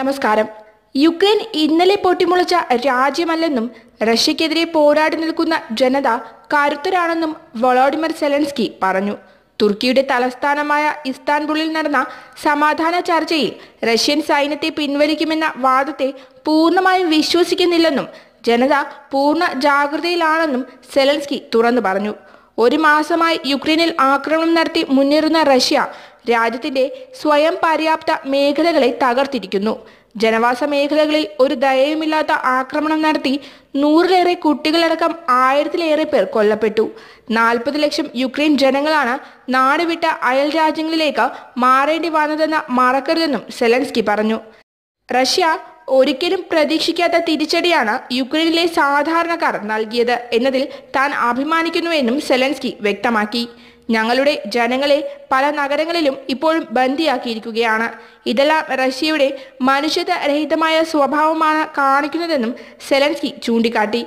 നമസ്കാരം യുക്രൈൻ ഇന്നലെ പൊട്ടിമുളച്ച രാജ്യമല്ലെന്നും റഷ്യക്കെതിരെ പോരാടി നിൽക്കുന്ന ജനത കരുത്തരാണെന്നും വളോഡിമർ സെലൻസ്കി പറഞ്ഞു തുർക്കിയുടെ തലസ്ഥാനമായ ഇസ്താൻബുളിൽ നടന്ന സമാധാന ചർച്ചയിൽ റഷ്യൻ സൈന്യത്തെ പിൻവലിക്കുമെന്ന വാദത്തെ പൂർണ്ണമായും വിശ്വസിക്കുന്നില്ലെന്നും ജനത പൂർണ്ണ ജാഗ്രതയിലാണെന്നും സെലൻസ്കി തുറന്നു പറഞ്ഞു ഒരു മാസമായി യുക്രൈനിൽ ആക്രമണം നടത്തി മുന്നേറുന്ന റഷ്യ രാജ്യത്തിന്റെ സ്വയം പര്യാപ്ത മേഖലകളെ തകർത്തിരിക്കുന്നു ജനവാസ മേഖലകളിൽ ഒരു ദയയുമില്ലാത്ത ആക്രമണം നടത്തി നൂറിലേറെ കുട്ടികളടക്കം ആയിരത്തിലേറെ പേർ കൊല്ലപ്പെട്ടു നാൽപ്പത് ലക്ഷം യുക്രൈൻ ജനങ്ങളാണ് നാടുവിട്ട അയൽ രാജ്യങ്ങളിലേക്ക് മാറേണ്ടി വന്നതെന്ന് മറക്കരുതെന്നും സെലൻസ്കി പറഞ്ഞു റഷ്യ ഒരിക്കലും പ്രതീക്ഷിക്കാത്ത തിരിച്ചടിയാണ് യുക്രൈനിലെ സാധാരണക്കാർ നൽകിയത് എന്നതിൽ താൻ അഭിമാനിക്കുന്നുവെന്നും സെലൻസ്കി വ്യക്തമാക്കി ഞങ്ങളുടെ ജനങ്ങളെ പല നഗരങ്ങളിലും ഇപ്പോഴും ബന്ദിയാക്കിയിരിക്കുകയാണ് ഇതെല്ലാം റഷ്യയുടെ മനുഷ്യത്വരഹിതമായ സ്വഭാവമാണ് കാണിക്കുന്നതെന്നും സെലൻസ്കി ചൂണ്ടിക്കാട്ടി